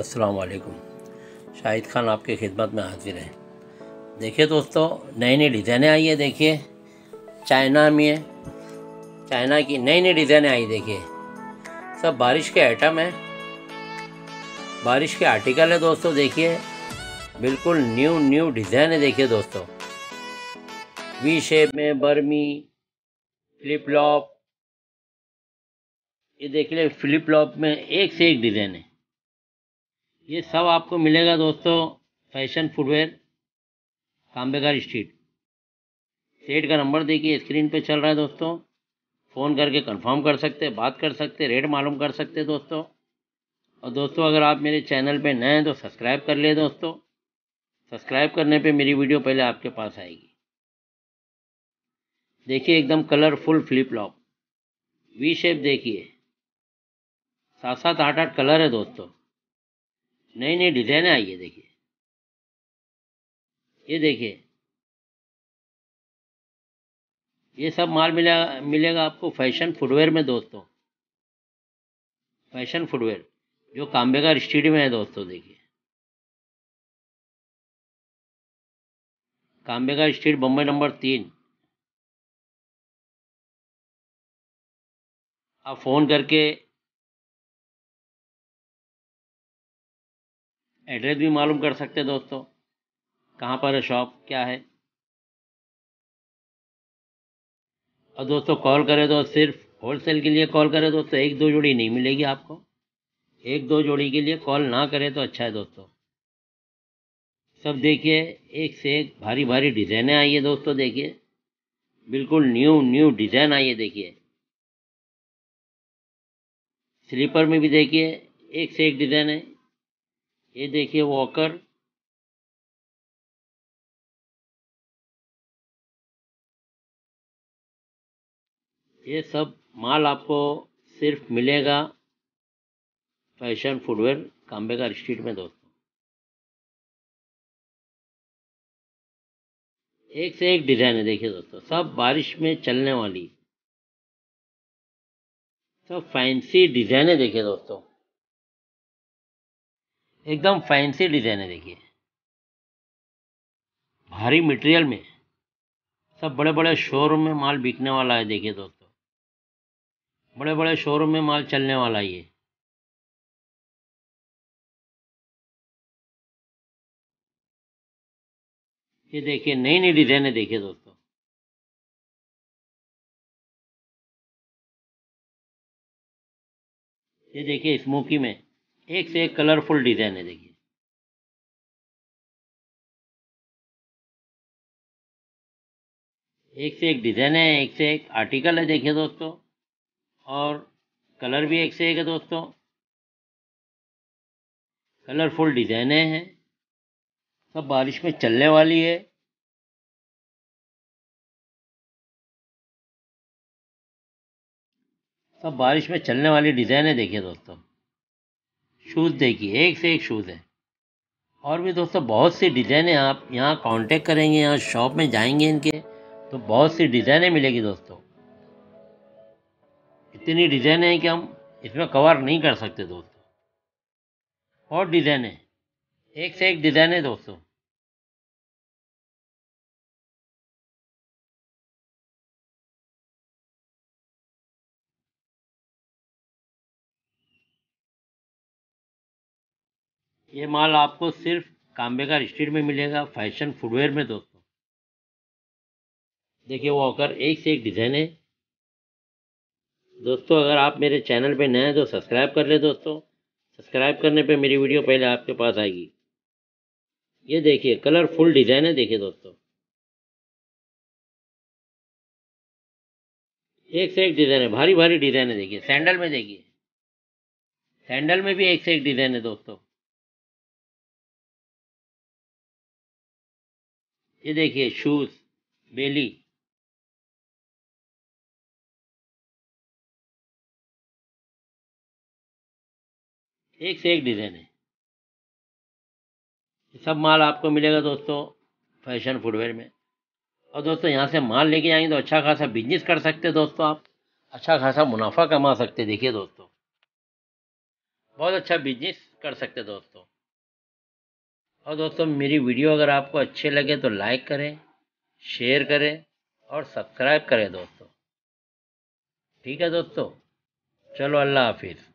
असलकुम शाहिद खान आपकी खिदमत में हाजिर है देखिए दोस्तों नई नई डिज़ाइनें आई है देखिए चाइना में चाइना की नई नई डिज़ाइनें आई देखिए सब बारिश के आइटम हैं बारिश के आर्टिकल है दोस्तों देखिए बिल्कुल न्यू न्यू डिज़ाइन है देखिए दोस्तों वी शेप में बर्मी फ्लिप लॉप ये देख लें फ्लिप लॉप में एक से एक डिज़ाइन है ये सब आपको मिलेगा दोस्तों फैशन फुटवेयर काम्बेगर स्ट्रीट सेट का नंबर देखिए स्क्रीन पे चल रहा है दोस्तों फ़ोन करके कंफर्म कर सकते बात कर सकते रेट मालूम कर सकते दोस्तों और दोस्तों अगर आप मेरे चैनल पे नए हैं तो सब्सक्राइब कर ले दोस्तों सब्सक्राइब करने पे मेरी वीडियो पहले आपके पास आएगी देखिए एकदम colourful flip flop V shape देखिए सात सात आठ आठ कलर है दोस्तों नई नई डिजाइन आई है देखिए ये देखिए ये सब माल मिला मिलेगा आपको फैशन फुटवेयर में दोस्तों फैशन फुटवेयर जो कांबेगा स्टेडियम में है दोस्तों देखिए काम्बेगा स्ट्रीट बम्बई नंबर तीन आप फ़ोन करके एड्रेस भी मालूम कर सकते दोस्तों कहाँ पर है शॉप क्या है और दोस्तों कॉल करें तो सिर्फ होलसेल के लिए कॉल करें दोस्तों एक दो जोड़ी नहीं मिलेगी आपको एक दो जोड़ी के लिए कॉल ना करें तो अच्छा है दोस्तों सब देखिए एक से एक भारी भारी डिज़ाइने आई है दोस्तों देखिए बिल्कुल न्यू न्यू डिज़ाइन आई है देखिए स्लीपर में भी देखिए एक से एक डिज़ाइन है ये देखिए वॉकर ये सब माल आपको सिर्फ मिलेगा फैशन फुटवेयर काम्बेगा स्ट्रीट में दोस्तों एक से एक डिजाइन है देखिए दोस्तों सब बारिश में चलने वाली सब फैंसी डिजाइने देखिए दोस्तों एकदम फैंसी डिजाइन है देखिए भारी मटेरियल में सब बड़े बड़े शोरूम में माल बिकने वाला है देखिए दोस्तों बड़े बड़े शोरूम में माल चलने वाला है ये ये देखिए नई नई डिजाइन है देखिए दोस्तों ये देखिए स्मोकी में एक से एक कलरफुल डिज़ाइन है देखिए एक से एक डिज़ाइन है एक से एक आर्टिकल है देखिए दोस्तों और कलर भी एक से एक है दोस्तों कलरफुल डिज़ाइने हैं सब बारिश में चलने वाली है सब बारिश में चलने वाली डिज़ाइने देखिए दोस्तों शूज़ देखिए एक से एक शूज़ है और भी दोस्तों बहुत सी डिज़ाइनें आप यहाँ कांटेक्ट करेंगे यहाँ शॉप में जाएंगे इनके तो बहुत सी डिज़ाइनें मिलेगी दोस्तों इतनी डिज़ाइनें हैं कि हम इसमें कवर नहीं कर सकते दोस्तों और डिज़ाइनें एक से एक डिज़ाइनें दोस्तों ये माल आपको सिर्फ काम्बेकार स्ट्रीट में मिलेगा फैशन फुटवेयर में दोस्तों देखिए वॉकर एक से एक डिज़ाइन है दोस्तों अगर आप मेरे चैनल पे नए हैं तो सब्सक्राइब कर ले दोस्तों सब्सक्राइब करने पे मेरी वीडियो पहले आपके पास आएगी ये देखिए कलरफुल डिज़ाइन है देखिए दोस्तों एक से एक डिज़ाइन है भारी भारी डिज़ाइन है देखिए सैंडल में देखिए सैंडल में भी एक से एक डिज़ाइन है दोस्तों ये देखिए शूज बेली एक से एक डिज़ाइन है सब माल आपको मिलेगा दोस्तों फैशन फुटवेयर में और दोस्तों यहाँ से माल लेके आएंगे तो अच्छा खासा बिजनेस कर सकते दोस्तों आप अच्छा खासा मुनाफा कमा सकते देखिए दोस्तों बहुत अच्छा बिजनेस कर सकते दोस्तों और दोस्तों मेरी वीडियो अगर आपको अच्छे लगे तो लाइक करें शेयर करें और सब्सक्राइब करें दोस्तों ठीक है दोस्तों चलो अल्लाह हाफिज़